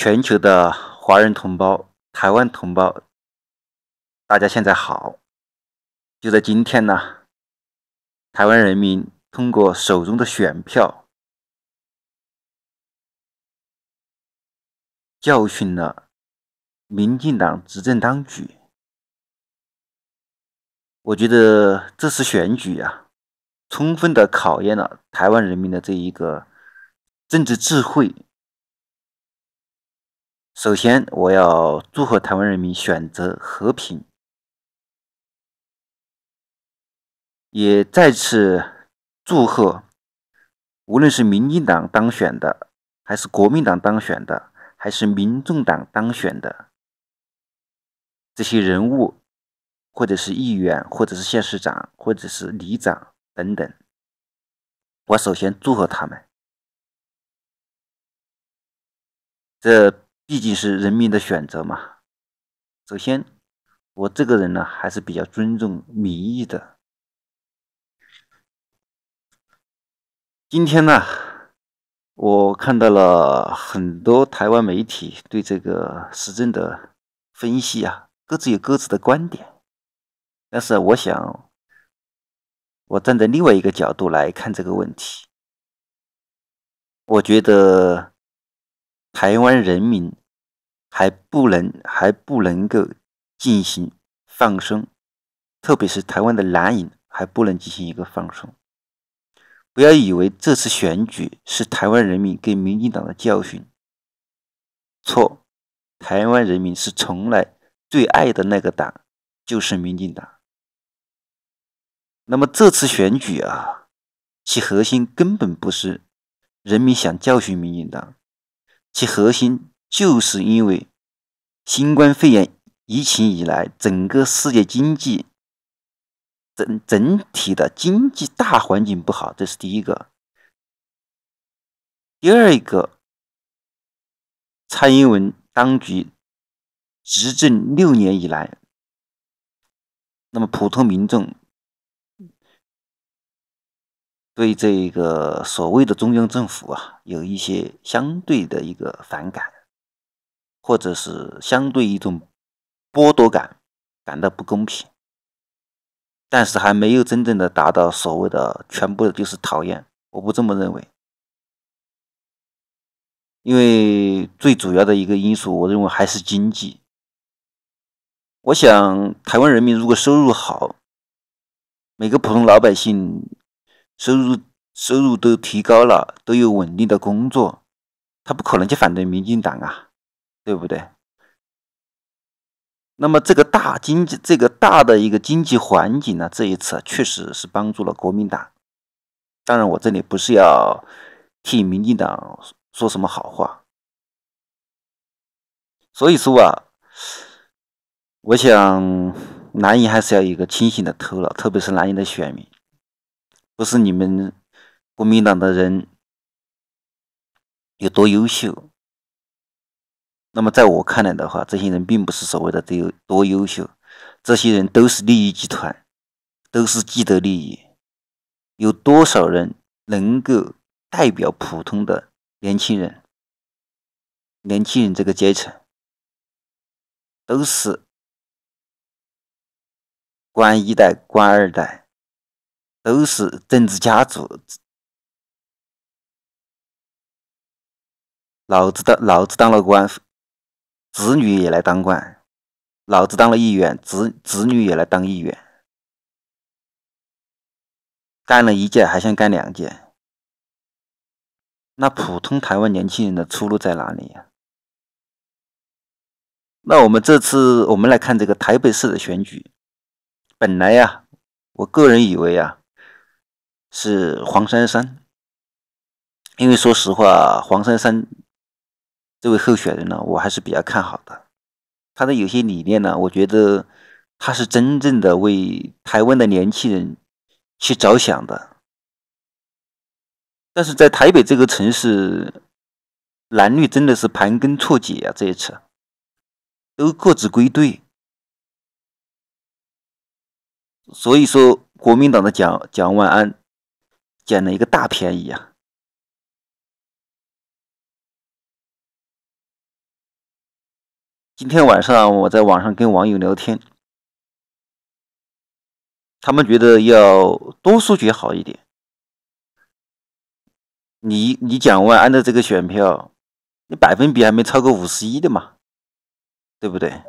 全球的华人同胞、台湾同胞，大家现在好！就在今天呢，台湾人民通过手中的选票教训了民进党执政当局。我觉得这次选举啊，充分的考验了台湾人民的这一个政治智慧。首先，我要祝贺台湾人民选择和平，也再次祝贺无论是民进党当选的，还是国民党当选的，还是民众党当选的这些人物，或者是议员，或者是县市长，或者是里长等等，我首先祝贺他们。这。毕竟是人民的选择嘛。首先，我这个人呢还是比较尊重民意的。今天呢，我看到了很多台湾媒体对这个时政的分析啊，各自有各自的观点。但是，我想，我站在另外一个角度来看这个问题，我觉得。台湾人民还不能还不能够进行放松，特别是台湾的蓝营还不能进行一个放松。不要以为这次选举是台湾人民给民进党的教训，错，台湾人民是从来最爱的那个党就是民进党。那么这次选举啊，其核心根本不是人民想教训民进党。其核心就是因为新冠肺炎疫情以来，整个世界经济整整体的经济大环境不好，这是第一个。第二一个，蔡英文当局执政六年以来，那么普通民众。对这个所谓的中央政府啊，有一些相对的一个反感，或者是相对一种剥夺感，感到不公平，但是还没有真正的达到所谓的全部的就是讨厌。我不这么认为，因为最主要的一个因素，我认为还是经济。我想，台湾人民如果收入好，每个普通老百姓。收入收入都提高了，都有稳定的工作，他不可能去反对民进党啊，对不对？那么这个大经济，这个大的一个经济环境呢，这一次确实是帮助了国民党。当然，我这里不是要替民进党说什么好话。所以说啊，我想男人还是要一个清醒的头脑，特别是男人的选民。不是你们国民党的人有多优秀？那么在我看来的话，这些人并不是所谓的有多优秀，这些人都是利益集团，都是既得利益。有多少人能够代表普通的年轻人？年轻人这个阶层都是官一代、官二代。都是政治家族，老子当老子当了官，子女也来当官；老子当了议员，子子女也来当议员。干了一届还想干两届，那普通台湾年轻人的出路在哪里呀？那我们这次我们来看这个台北市的选举。本来呀，我个人以为啊。是黄珊珊，因为说实话，黄珊珊这位候选人呢，我还是比较看好的。他的有些理念呢，我觉得他是真正的为台湾的年轻人去着想的。但是在台北这个城市，蓝绿真的是盘根错节啊！这一次都各自归队，所以说国民党的蒋蒋万安。捡了一个大便宜啊！今天晚上我在网上跟网友聊天，他们觉得要多数局好一点。你你讲完，按照这个选票，你百分比还没超过五十一的嘛？对不对？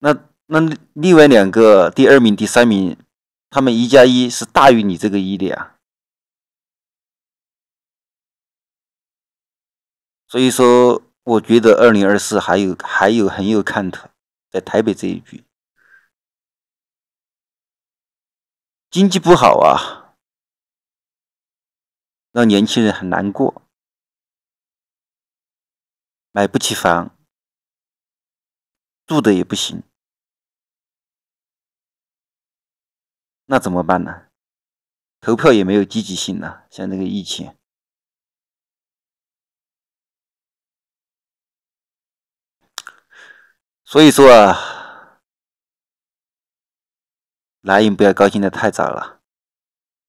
那那另外两个第二名、第三名。他们一加一是大于你这个一的呀，所以说，我觉得二零二四还有还有很有看头，在台北这一局，经济不好啊，让年轻人很难过，买不起房，住的也不行。那怎么办呢？投票也没有积极性呢，像这个疫情。所以说啊，蓝营不要高兴的太早了。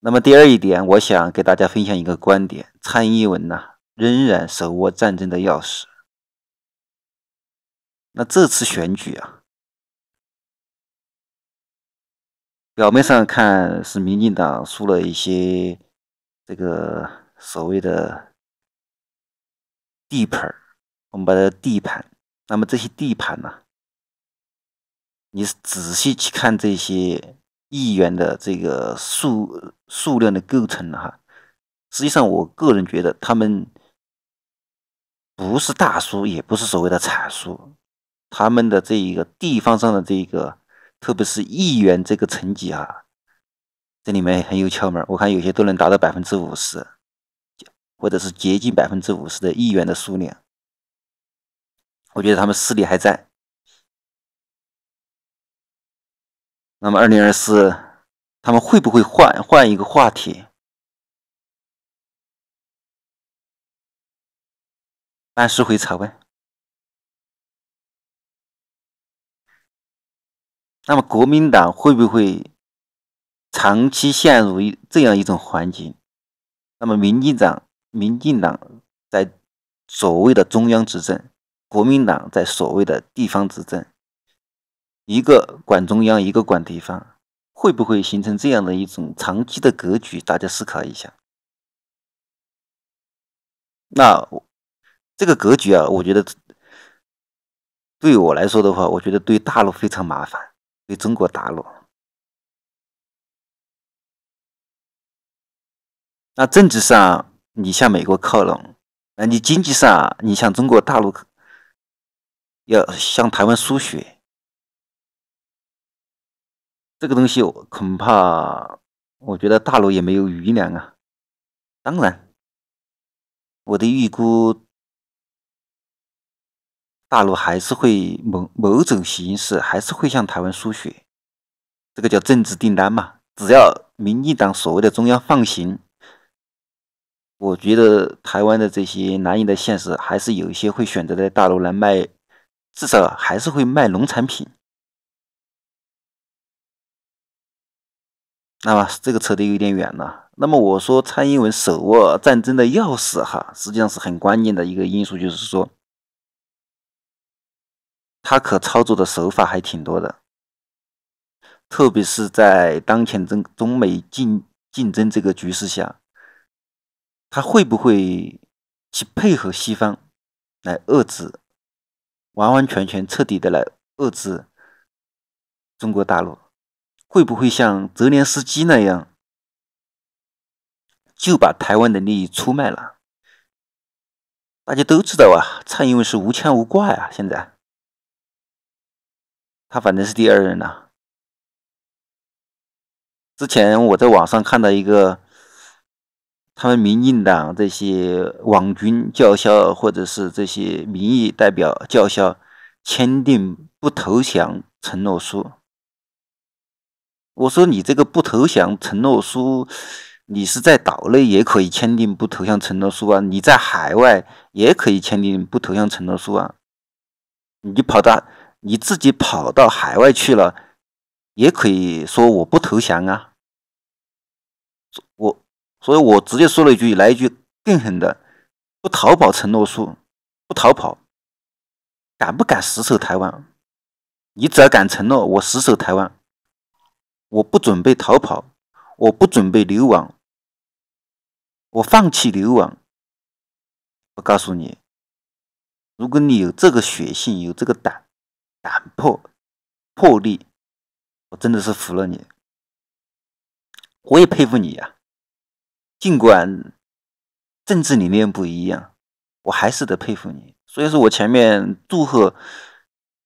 那么第二一点，我想给大家分享一个观点：蔡英文呐，仍然手握战争的钥匙。那这次选举啊。表面上看是民进党输了一些这个所谓的地盘我们把它地盘。那么这些地盘呢？你是仔细去看这些议员的这个数数量的构成哈。实际上，我个人觉得他们不是大叔，也不是所谓的产叔，他们的这一个地方上的这个。特别是亿元这个层级啊，这里面很有窍门我看有些都能达到百分之五十，或者是接近百分之五十的亿元的数量。我觉得他们势力还在。那么，二零二四他们会不会换换一个话题，按时回朝呗。那么国民党会不会长期陷入一这样一种环境？那么民进党，民进党在所谓的中央执政，国民党在所谓的地方执政，一个管中央，一个管地方，会不会形成这样的一种长期的格局？大家思考一下。那这个格局啊，我觉得对我来说的话，我觉得对大陆非常麻烦。对中国大陆，那政治上你向美国靠拢，那你经济上你向中国大陆，要向台湾输血，这个东西我恐怕，我觉得大陆也没有余粮啊。当然，我的预估。大陆还是会某某种形式还是会向台湾输血，这个叫政治订单嘛。只要民进党所谓的中央放行，我觉得台湾的这些难言的现实还是有一些会选择在大陆来卖，至少还是会卖农产品。那么这个扯得有点远了。那么我说，蔡英文手握战争的钥匙，哈，实际上是很关键的一个因素，就是说。他可操作的手法还挺多的，特别是在当前中中美竞竞争这个局势下，他会不会去配合西方来遏制，完完全全彻底的来遏制中国大陆？会不会像泽连斯基那样就把台湾的利益出卖了？大家都知道啊，蔡英文是无牵无挂呀，现在。他反正是第二任了。之前我在网上看到一个，他们民进党这些网军叫嚣，或者是这些民意代表叫嚣，签订不投降承诺书。我说你这个不投降承诺书，你是在岛内也可以签订不投降承诺书啊，你在海外也可以签订不投降承诺书啊，你跑到。你自己跑到海外去了，也可以说我不投降啊！我，所以我直接说了一句，来一句更狠的：不逃跑承诺书，不逃跑，敢不敢死守台湾？你只要敢承诺我死守台湾，我不准备逃跑，我不准备流亡，我放弃流亡。我告诉你，如果你有这个血性，有这个胆。胆魄、魄力，我真的是服了你，我也佩服你呀。尽管政治理念不一样，我还是得佩服你。所以说我前面祝贺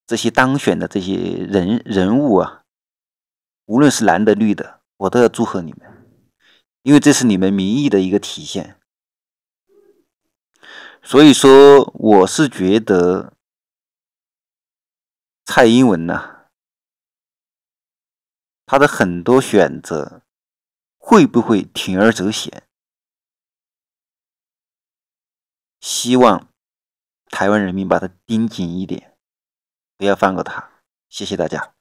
这些当选的这些人人物啊，无论是蓝的绿的，我都要祝贺你们，因为这是你们民意的一个体现。所以说，我是觉得。蔡英文呐，他的很多选择会不会铤而走险？希望台湾人民把他盯紧一点，不要放过他。谢谢大家。